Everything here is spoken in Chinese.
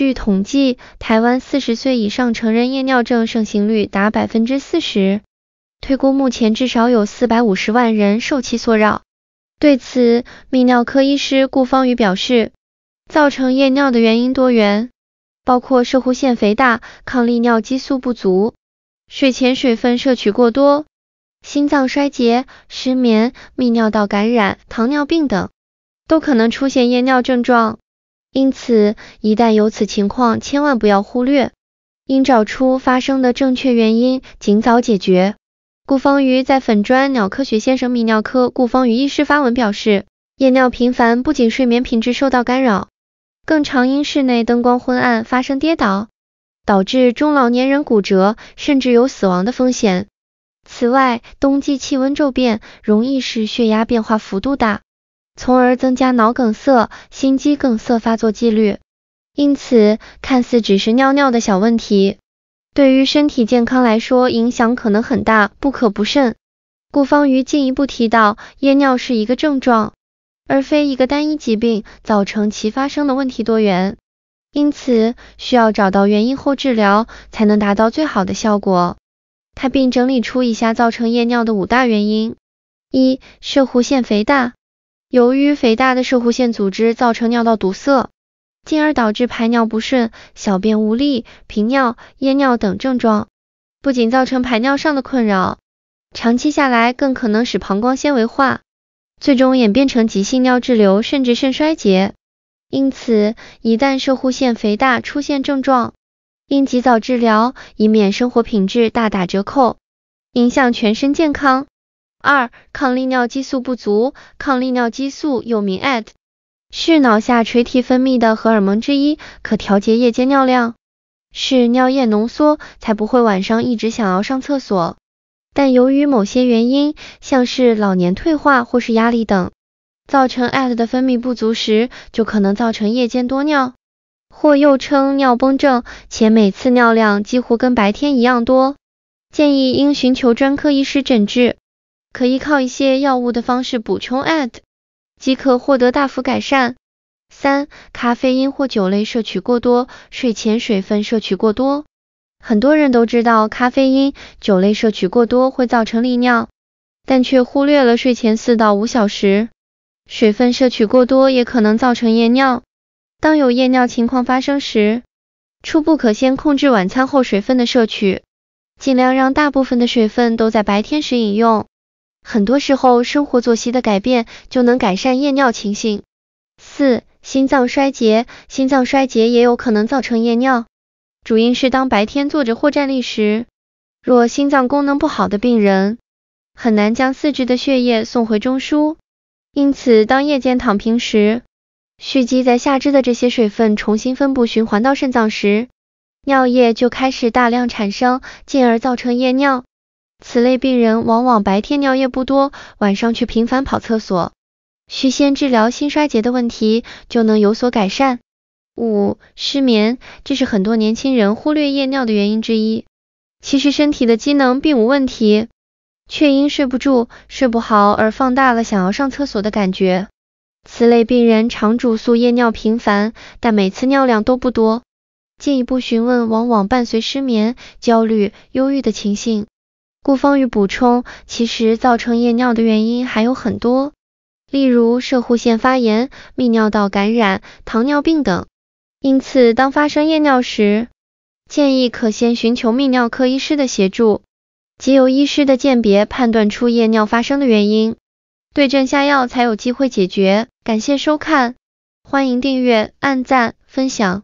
据统计，台湾四十岁以上成人夜尿症盛行率达百分之四十，推估目前至少有四百五十万人受其所扰。对此，泌尿科医师顾方宇表示，造成夜尿的原因多元，包括射弧腺肥大、抗利尿激素不足、睡前水分摄取过多、心脏衰竭、失眠、泌尿道感染、糖尿病等，都可能出现夜尿症状。因此，一旦有此情况，千万不要忽略，应找出发生的正确原因，尽早解决。顾方瑜在粉砖鸟科学先生泌尿科顾方瑜医师发文表示，夜尿频繁不仅睡眠品质受到干扰，更常因室内灯光昏暗发生跌倒，导致中老年人骨折甚至有死亡的风险。此外，冬季气温骤变，容易使血压变化幅度大。从而增加脑梗塞、心肌梗塞发作几率，因此看似只是尿尿的小问题，对于身体健康来说影响可能很大，不可不慎。顾方瑜进一步提到，夜尿是一个症状，而非一个单一疾病，造成其发生的问题多元，因此需要找到原因后治疗，才能达到最好的效果。他并整理出以下造成夜尿的五大原因：一、射弧腺肥大。由于肥大的射护腺组织造成尿道堵塞，进而导致排尿不顺、小便无力、频尿、夜尿等症状，不仅造成排尿上的困扰，长期下来更可能使膀胱纤维化，最终演变成急性尿滞留甚至肾衰竭。因此，一旦射护腺肥大出现症状，应及早治疗，以免生活品质大打折扣，影响全身健康。二，抗利尿激素不足。抗利尿激素又名 a d 是脑下垂体分泌的荷尔蒙之一，可调节夜间尿量，使尿液浓缩，才不会晚上一直想要上厕所。但由于某些原因，像是老年退化或是压力等，造成 a d 的分泌不足时，就可能造成夜间多尿，或又称尿崩症，且每次尿量几乎跟白天一样多。建议应寻求专科医师诊治。可依靠一些药物的方式补充 a d 即可获得大幅改善。三、咖啡因或酒类摄取过多，睡前水分摄取过多，很多人都知道咖啡因、酒类摄取过多会造成利尿，但却忽略了睡前四到五小时，水分摄取过多也可能造成夜尿。当有夜尿情况发生时，初步可先控制晚餐后水分的摄取，尽量让大部分的水分都在白天时饮用。很多时候，生活作息的改变就能改善夜尿情形。四、心脏衰竭，心脏衰竭也有可能造成夜尿，主因是当白天坐着或站立时，若心脏功能不好的病人，很难将四肢的血液送回中枢，因此当夜间躺平时，蓄积在下肢的这些水分重新分布循环到肾脏时，尿液就开始大量产生，进而造成夜尿。此类病人往往白天尿液不多，晚上却频繁跑厕所，需先治疗心衰竭的问题就能有所改善。五、失眠，这是很多年轻人忽略夜尿的原因之一。其实身体的机能并无问题，却因睡不住、睡不好而放大了想要上厕所的感觉。此类病人常主诉夜尿频繁，但每次尿量都不多，进一步询问往往伴随失眠、焦虑、忧郁的情形。顾方宇补充，其实造成夜尿的原因还有很多，例如射护腺发炎、泌尿道感染、糖尿病等。因此，当发生夜尿时，建议可先寻求泌尿科医师的协助，藉由医师的鉴别判断出夜尿发生的原因，对症下药才有机会解决。感谢收看，欢迎订阅、按赞、分享。